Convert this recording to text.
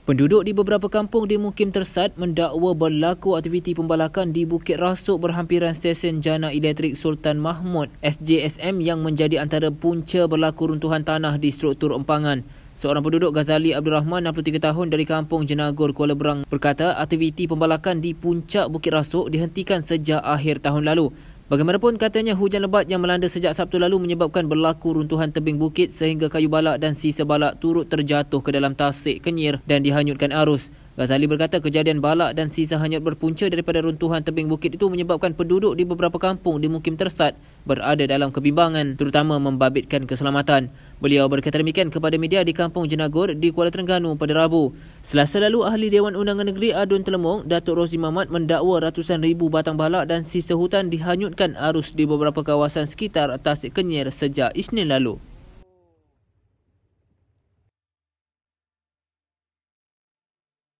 Penduduk di beberapa kampung di Mukim Tersat mendakwa berlaku aktiviti pembalakan di Bukit Rasuk berhampiran stesen Jana Elektrik Sultan Mahmud SJSM yang menjadi antara punca berlaku runtuhan tanah di struktur empangan. Seorang penduduk Ghazali Abdul Rahman 63 tahun dari kampung Jenagor Kuala Berang berkata aktiviti pembalakan di puncak Bukit Rasuk dihentikan sejak akhir tahun lalu. Bagaimanapun katanya hujan lebat yang melanda sejak Sabtu lalu menyebabkan berlaku runtuhan tebing bukit sehingga kayu balak dan sisa balak turut terjatuh ke dalam tasik kenyir dan dihanyutkan arus. Ghazali berkata kejadian balak dan sisa hanyut berpunca daripada runtuhan tebing bukit itu menyebabkan penduduk di beberapa kampung di Mukim Tersat berada dalam kebimbangan terutama membabitkan keselamatan. Beliau berkata demikian kepada media di Kampung Jenagor di Kuala Terengganu pada Rabu. Selasa lalu ahli Dewan Undangan Negeri Adun Telemong, Datuk Rozi Mamat mendakwa ratusan ribu batang balak dan sisa hutan dihanyutkan arus di beberapa kawasan sekitar Tasik Kenyir sejak Isnin lalu.